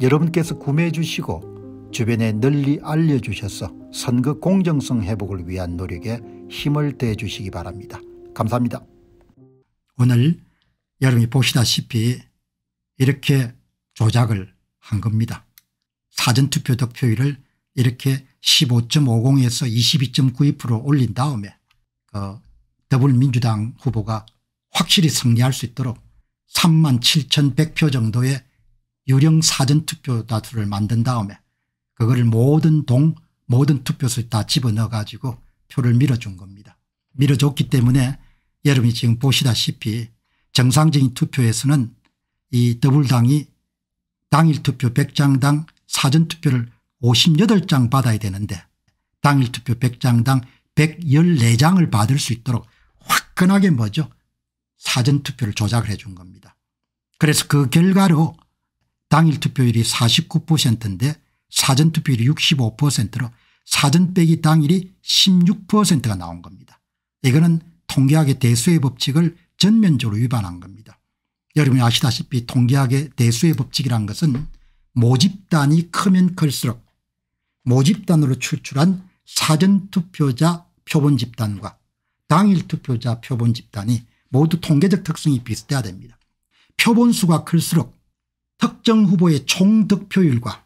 여러분께서 구매해 주시고 주변에 널리 알려주셔서 선거 공정성 회복을 위한 노력에 힘을 대해 주시기 바랍니다. 감사합니다. 오늘 여러분이 보시다시피 이렇게 조작을 한 겁니다. 사전투표 득표율을 이렇게 15.50에서 22.92% 올린 다음에 그 더불민주당 후보가 확실히 승리할 수 있도록 37,100표 정도의 유령 사전 투표 다투를 만든 다음에 그거를 모든 동 모든 투표소에 다 집어넣어 가지고 표를 밀어준 겁니다. 밀어줬기 때문에 여러분이 지금 보시다시피 정상적인 투표에서는 이 더불당이 당일 투표 100장당 사전 투표를 58장 받아야 되는데 당일 투표 100장당 114장을 받을 수 있도록 화끈하게 뭐죠 사전 투표를 조작을 해준 겁니다. 그래서 그 결과로 당일 투표율이 49%인데 사전투표율이 65%로 사전 빼기 당일이 16%가 나온 겁니다. 이거는 통계학의 대수의 법칙을 전면적으로 위반한 겁니다. 여러분이 아시다시피 통계학의 대수의 법칙이란 것은 모집단이 크면 클수록 모집단으로 출출한 사전투표자 표본집단과 당일투표자 표본집단이 모두 통계적 특성이 비슷해야 됩니다. 표본수가 클수록 특정 후보의 총득표율과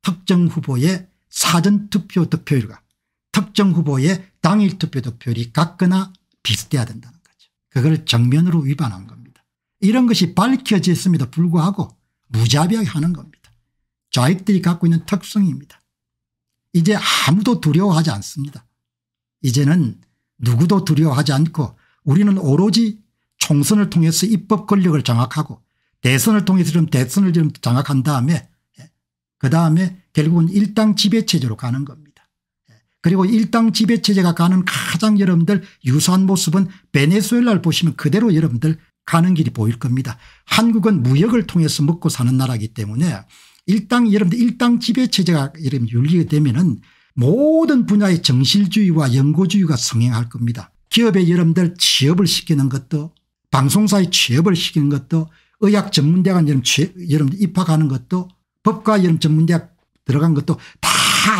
특정 후보의 사전투표 득표율과 특정 후보의 당일 투표 득표율이 같거나 비슷해야 된다는 거죠. 그걸 정면으로 위반한 겁니다. 이런 것이 밝혀졌음에도 불구하고 무자비하게 하는 겁니다. 좌익들이 갖고 있는 특성입니다. 이제 아무도 두려워하지 않습니다. 이제는 누구도 두려워하지 않고 우리는 오로지 총선을 통해서 입법 권력을 장악하고 대선을 통해서 좀 대선을 좀 장악한 다음에 예, 그다음에 결국은 일당 지배체제로 가는 겁니다. 예, 그리고 일당 지배체제가 가는 가장 여러분들 유사한 모습은 베네수엘라를 보시면 그대로 여러분들 가는 길이 보일 겁니다. 한국은 무역을 통해서 먹고 사는 나라이기 때문에 일당 여러분들 일당 지배체제가 이런 윤리가 되면은 모든 분야의 정실주의와 연구주의가 성행할 겁니다. 기업의 여러분들 취업을 시키는 것도 방송사의 취업을 시키는 것도 의학 전문대학 은 여러분, 취, 입학하는 것도 법과 여러분 전문대학 들어간 것도 다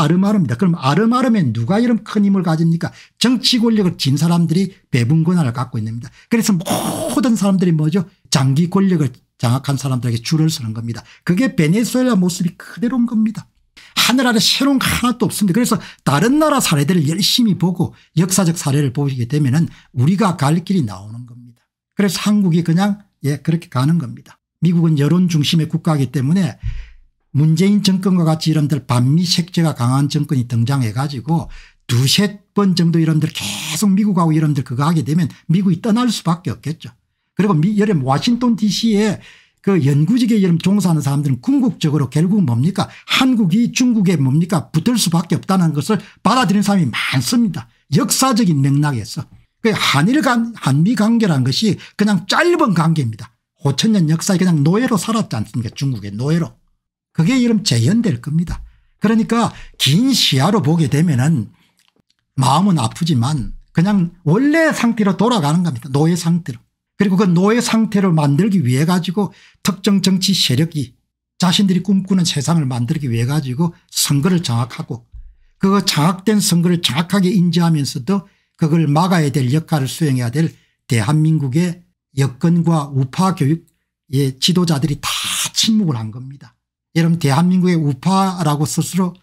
아름아름입니다. 그럼 아름아름에 누가 이런 큰 힘을 가집니까 정치 권력을 진 사람들이 배분 권한을 갖고 있습니다. 그래서 모든 사람들이 뭐죠 장기 권력을 장악한 사람들에게 줄을 서는 겁니다. 그게 베네수엘라 모습이 그대로인 겁니다. 하늘 아래 새로운 거 하나도 없습니다. 그래서 다른 나라 사례들을 열심히 보고 역사적 사례를 보시게 되면 은 우리가 갈 길이 나오는 겁니다. 그래서 한국이 그냥 예 그렇게 가는 겁니다. 미국은 여론 중심의 국가이기 때문에 문재인 정권과 같이 이런들 반미 색채가 강한 정권이 등장해 가지고 두세 번 정도 이런들 계속 미국하고 이런들 그거 하게 되면 미국이 떠날 수밖에 없겠죠. 그리고 미, 여름 와싱턴 dc에 그 연구직에 이런 종사하는 사람들은 궁극적으로 결국 뭡니까 한국이 중국에 뭡니까 붙을 수밖에 없다는 것을 받아들인 사람이 많습니다. 역사적인 맥락에서. 그 한일 간 한미 관계란 것이 그냥 짧은 관계입니다. 5천년 역사에 그냥 노예로 살았지 않습니까 중국의 노예로. 그게 이름 재현될 겁니다. 그러니까 긴 시야로 보게 되면 은 마음은 아프지만 그냥 원래 상태로 돌아가는 겁니다. 노예 상태로. 그리고 그 노예 상태를 만들기 위해 가지고 특정 정치 세력이 자신들이 꿈꾸는 세상을 만들기 위해 가지고 선거를 장악하고 그 장악된 선거를 정확하게 인지하면서도 그걸 막아야 될 역할을 수행해야 될 대한민국의 여건과 우파 교육의 지도자들이 다 침묵을 한 겁니다. 여러분 대한민국의 우파라고 스스로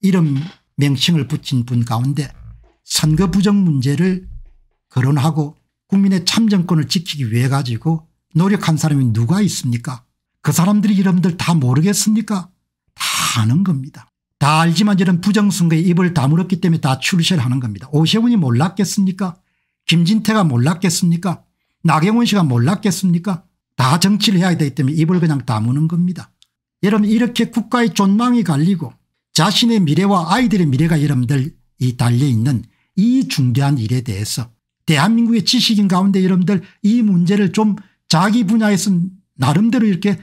이름 명칭을 붙인 분 가운데 선거 부정 문제를 거론하고 국민의 참정권을 지키기 위해 가지고 노력한 사람이 누가 있습니까 그 사람들이 이름들 다 모르겠습니까 다 아는 겁니다. 다 알지만 저는 부정선거에 입을 다물었기 때문에 다 출세를 하는 겁니다. 오세훈이 몰랐겠습니까? 김진태가 몰랐겠습니까? 나경원 씨가 몰랐겠습니까? 다 정치를 해야 되기 때문에 입을 그냥 다무는 겁니다. 여러분 이렇게 국가의 존망이 갈리고 자신의 미래와 아이들의 미래가 여러분들 이 달려있는 이 중대한 일에 대해서 대한민국의 지식인 가운데 여러분들 이 문제를 좀 자기 분야에서 나름대로 이렇게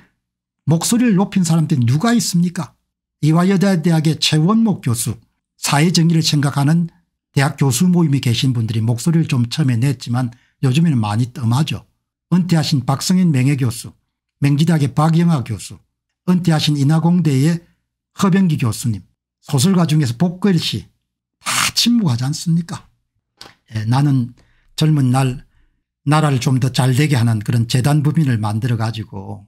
목소리를 높인 사람들이 누가 있습니까 이화여자대학의 최원목 교수 사회정의를 생각하는 대학 교수 모임에 계신 분들이 목소리를 좀 처음에 냈지만 요즘에는 많이 뜸하죠. 은퇴하신 박성인 명예교수 맹지대학의 박영하 교수 은퇴하신 인하공대의 허병기 교수님 소설가 중에서 복글 씨다 침묵하지 않습니까 예, 나는 젊은 날 나라를 좀 더 잘되게 하는 그런 재단 부민을 만들어 가지고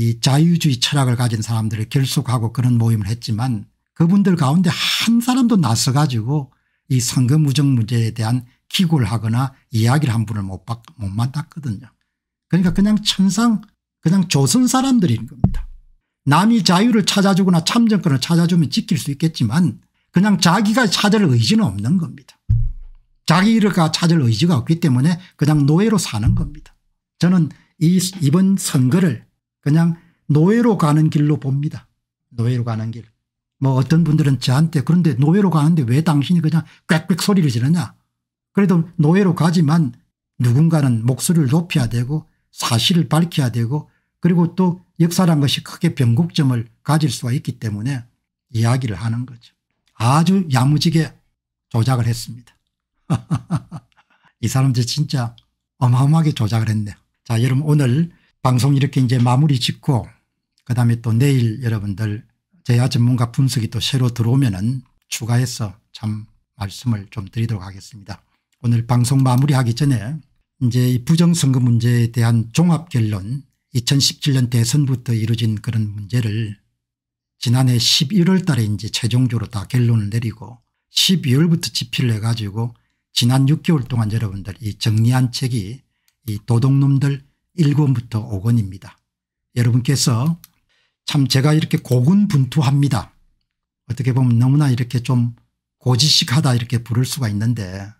이 자유주의 철학을 가진 사람들을 결속하고 그런 모임을 했지만 그분들 가운데 한 사람도 나서 가지고 이 선거 무정 문제에 대한 기구를 하거나 이야기를 한 분을 못, 받, 못 만났거든요. 그러니까 그냥 천상 그냥 조선 사람들인 겁니다. 남이 자유를 찾아주거나 참정권을 찾아주면 지킬 수 있겠지만 그냥 자기가 찾을 의지는 없는 겁니다. 자기가 찾을 의지가 없기 때문에 그냥 노예로 사는 겁니다. 저는 이 이번 선거를 그냥 노예로 가는 길로 봅니다. 노예로 가는 길. 뭐 어떤 분들은 저한테 그런데 노예로 가는데 왜 당신이 그냥 꽥꽥 소리를 지르냐. 그래도 노예로 가지만 누군가는 목소리를 높여야 되고 사실을 밝혀야 되고 그리고 또 역사란 것이 크게 변곡점을 가질 수가 있기 때문에 이야기를 하는 거죠. 아주 야무지게 조작을 했습니다. 이 사람들 진짜 어마어마하게 조작을 했네요. 자 여러분 오늘 방송 이렇게 이제 마무리 짓고 그다음에 또 내일 여러분들 제야 전문가 분석이 또 새로 들어오면은 추가해서 참 말씀을 좀 드리도록 하겠습니다. 오늘 방송 마무리하기 전에 이제 이 부정선거 문제에 대한 종합결론 2017년 대선부터 이루어진 그런 문제를 지난해 11월 달에 이제 최종적으로 다 결론을 내리고 12월부터 집필을 해가지고 지난 6개월 동안 여러분들 이 정리한 책이 이 도둑놈들 1권부터 5권입니다. 여러분께서 참 제가 이렇게 고군분투합니다. 어떻게 보면 너무나 이렇게 좀 고지식하다 이렇게 부를 수가 있는데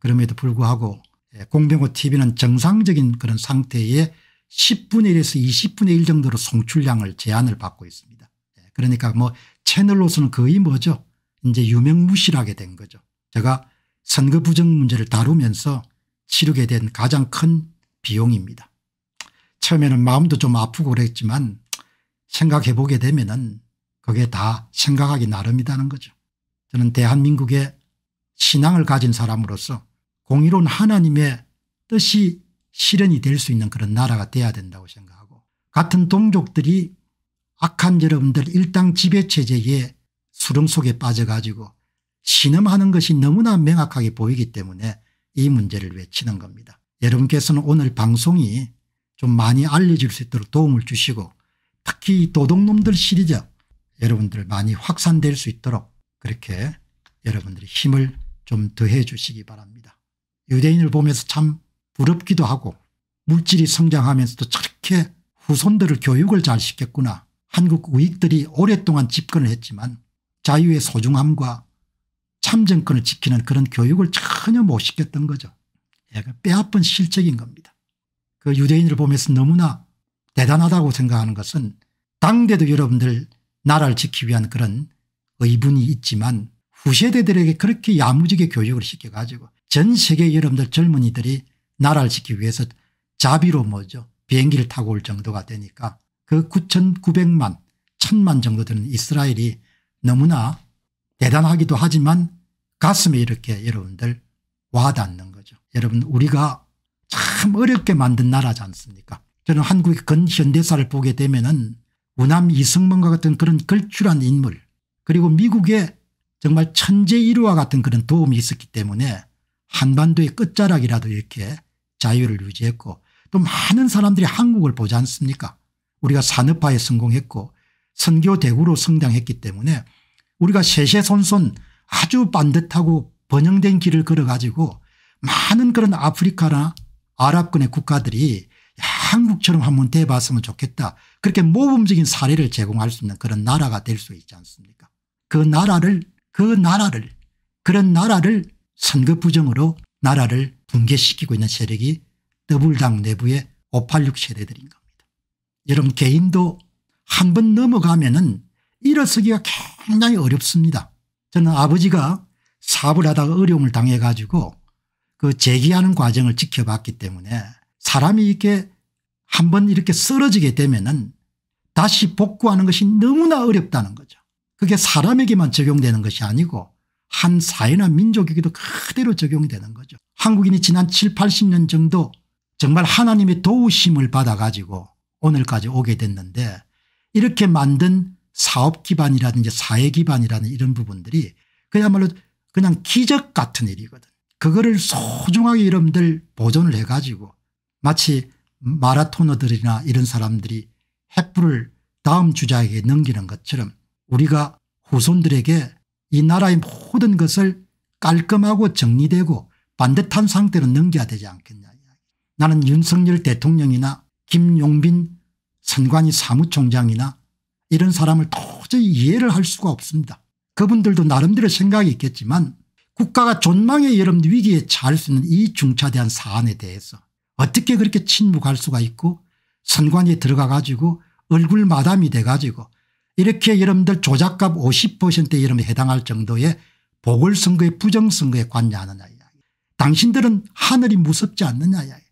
그럼에도 불구하고 예, 공병호 tv는 정상적인 그런 상태에 10분의 1에서 20분의 1 정도로 송출량을 제한을 받고 있습니다. 예, 그러니까 뭐 채널로서는 거의 뭐죠 이제 유명무실하게 된 거죠. 제가 선거 부정 문제를 다루면서 치르게 된 가장 큰 비용입니다. 처음에는 마음도 좀 아프고 그랬지만 생각해 보게 되면은 그게 다 생각하기 나름이라는 거죠. 저는 대한민국의 신앙을 가진 사람으로서 공의로운 하나님의 뜻이 실현이 될 수 있는 그런 나라가 돼야 된다고 생각하고 같은 동족들이 악한 여러분들 일당 지배체제에 수렁 속에 빠져가지고 신음하는 것이 너무나 명확하게 보이기 때문에 이 문제를 외치는 겁니다. 여러분께서는 오늘 방송이 좀 많이 알려질 수 있도록 도움을 주시고 특히 도둑놈들 시리즈 여러분들 많이 확산될 수 있도록 그렇게 여러분들이 힘을 좀 더해 주시기 바랍니다. 유대인을 보면서 참 부럽기도 하고 물질이 성장하면서도 저렇게 후손들을 교육을 잘 시켰구나. 한국 우익들이 오랫동안 집권을 했지만 자유의 소중함과 참정권을 지키는 그런 교육을 전혀 못 시켰던 거죠. 뼈아픈 실책인 겁니다. 그 유대인을 보면서 너무나 대단하다고 생각하는 것은 당대도 여러분들 나라를 지키기 위한 그런 의분이 있지만 후세대들에게 그렇게 야무지게 교육을 시켜가지고 전 세계 여러분들 젊은이들이 나라를 지키기 위해서 자비로 뭐죠 비행기를 타고 올 정도가 되니까 그 9,900만 1,000만 정도 되는 이스라엘이 너무나 대단하기도 하지만 가슴에 이렇게 여러분들 와닿는 거죠. 여러분 우리가 참 어렵게 만든 나라지 않습니까 저는 한국의 근현대사를 보게 되면 은 우남 이승만과 같은 그런 걸출한 인물 그리고 미국의 정말 천재 일우와 같은 그런 도움이 있었기 때문에 한반도의 끝자락이라도 이렇게 자유를 유지했고 또 많은 사람들이 한국을 보지 않습니까 우리가 산업화에 성공했고 선교대구로 성장했기 때문에 우리가 세세손손 아주 반듯하고 번영된 길을 걸어가지고 많은 그런 아프리카나 아랍권의 국가들이 한국처럼 한번 돼봤으면 좋겠다. 그렇게 모범적인 사례를 제공할 수 있는 그런 나라가 될 수 있지 않습니까? 그 나라를 그 나라를 그런 나라를 선거 부정으로 나라를 붕괴시키고 있는 세력이 더블당 내부의 586 세대들인 겁니다. 여러분 개인도 한 번 넘어가면은 일어서기가 굉장히 어렵습니다. 저는 아버지가 사업을 하다가 어려움을 당해 가지고 그 제기하는 과정을 지켜봤기 때문에 사람이 이렇게 한번 이렇게 쓰러지게 되면은 다시 복구하는 것이 너무나 어렵다는 거죠. 그게 사람에게만 적용되는 것이 아니고 한 사회나 민족에게도 그대로 적용되는 거죠. 한국인이 지난 7, 80년 정도 정말 하나님의 도우심을 받아 가지고 오늘까지 오게 됐는데 이렇게 만든 사업 기반이라든지 사회 기반이라는 이런 부분들이 그야말로 그냥 기적 같은 일이거든. 그거를 소중하게 여러분들 보존을 해가지고 마치 마라토너들이나 이런 사람들이 핵불을 다음 주자에게 넘기는 것처럼 우리가 후손들에게 이 나라의 모든 것을 깔끔하고 정리되고 반듯한 상태로 넘겨야 되지 않겠냐. 나는 윤석열 대통령이나 김용빈 선관위 사무총장이나 이런 사람을 도저히 이해를 할 수가 없습니다. 그분들도 나름대로 생각이 있겠지만 국가가 존망의 여름 위기에 처할 수 있는 이 중차대한 사안에 대해서 어떻게 그렇게 침묵할 수가 있고 선관위에 들어가 가지고 얼굴 마담이 돼 가지고 이렇게 여러분들 조작값 50%에 여러분 해당할 정도의 보궐선거의 부정선거에 관여하느냐 이야기. 당신들은 하늘이 무섭지 않느냐 이야기.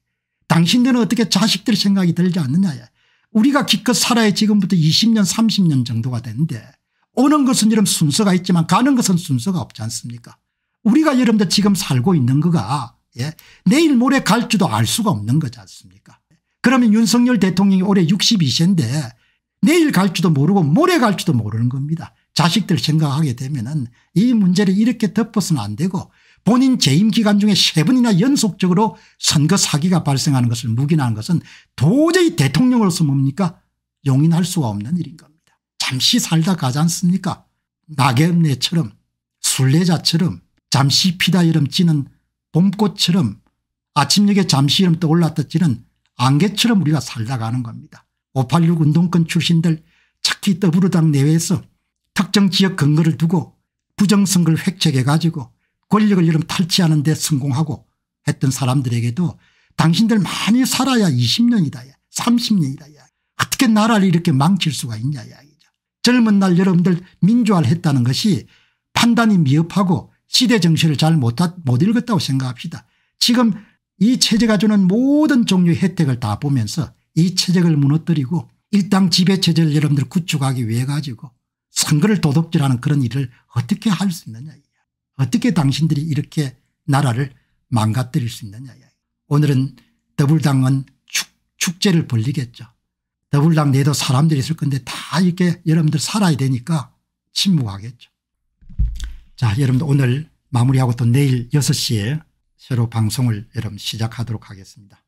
당신들은 어떻게 자식들 생각이 들지 않느냐 이야기. 우리가 기껏 살아야 지금부터 20년 30년 정도가 되는데 오는 것은 이런 순서가 있지만 가는 것은 순서가 없지 않습니까 우리가 여러분들 지금 살고 있는 거가 예? 내일 모레 갈지도알 수가 없는 거지 않습니까 그러면 윤석열 대통령이 올해 62세인데 내일 갈지도 모르고 모레 갈지도 모르는 겁니다. 자식들 생각하게 되면 은이 문제를 이렇게 덮어서는 안 되고 본인 재임 기간 중에 세 번이나 연속적으로 선거 사기가 발생하는 것을 묵인하는 것은 도저히 대통령으로서 뭡니까 용인할 수가 없는 일인 겁니다. 잠시 살다 가지 않습니까 낙엽내처럼 순례자처럼 잠시 피다 여름 찌는 봄꽃처럼 아침녘에 잠시 여름 떠올랐다 찌는 안개처럼 우리가 살다가는 겁니다. 586 운동권 출신들 특히 더불어당 내외에서 특정 지역 근거를 두고 부정선거를 획책해 가지고 권력을 여름 탈취하는 데 성공하고 했던 사람들에게도 당신들 많이 살아야 20년이다 30년이다 어떻게 나라를 이렇게 망칠 수가 있냐 이야기죠. 젊은 날 여러분들 민주화를 했다는 것이 판단이 미흡하고 시대 정신을 잘못 못 읽었다고 생각합시다. 지금 이 체제가 주는 모든 종류의 혜택을 다 보면서 이 체제를 무너뜨리고 일당 지배체제를 여러분들 구축하기 위해 가지고 선거를 도둑질하는 그런 일을 어떻게 할 수 있느냐. 어떻게 당신들이 이렇게 나라를 망가뜨릴 수 있느냐. 오늘은 더불당은 축, 축제를 벌리겠죠. 더불당 내도 사람들이 있을 건데 다 이렇게 여러분들 살아야 되니까 침묵하겠죠. 자 여러분들 오늘 마무리하고 또 내일 6시에 새로 방송을 여러분 시작하도록 하겠습니다.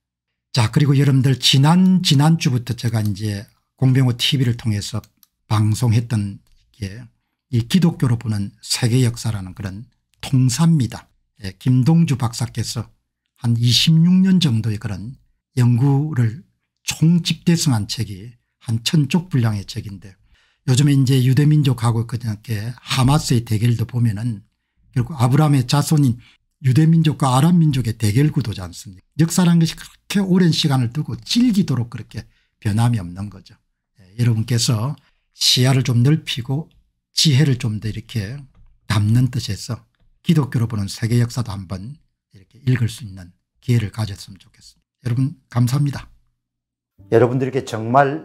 자 그리고 여러분들 지난 지난주부터 제가 이제 공병호 tv를 통해서 방송했던 게 이 기독교로 보는 세계 역사라는 그런 통사입니다. 예, 김동주 박사께서 한 26년 정도의 그런 연구를 총집대성한 책이 한 천쪽 분량의 책인데 요즘에 이제 유대민족하고 그저께 하마스의 대결도 보면은 결국 아브라함의 자손인 유대민족과 아랍민족의 대결 구도지 않습니까 역사라는 것이 그렇게 오랜 시간을 두고 질기도록 그렇게 변함이 없는 거죠. 예, 여러분께서 시야를 좀 넓히고 지혜를 좀 더 이렇게 담는 뜻에서 기독교로 보는 세계 역사도 한번 이렇게 읽을 수 있는 기회를 가졌으면 좋겠습니다. 여러분 감사합니다. 여러분들께 정말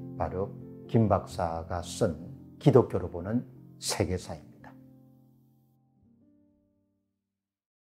바로 김 박사가 쓴 기독교로 보는 세계사입니다.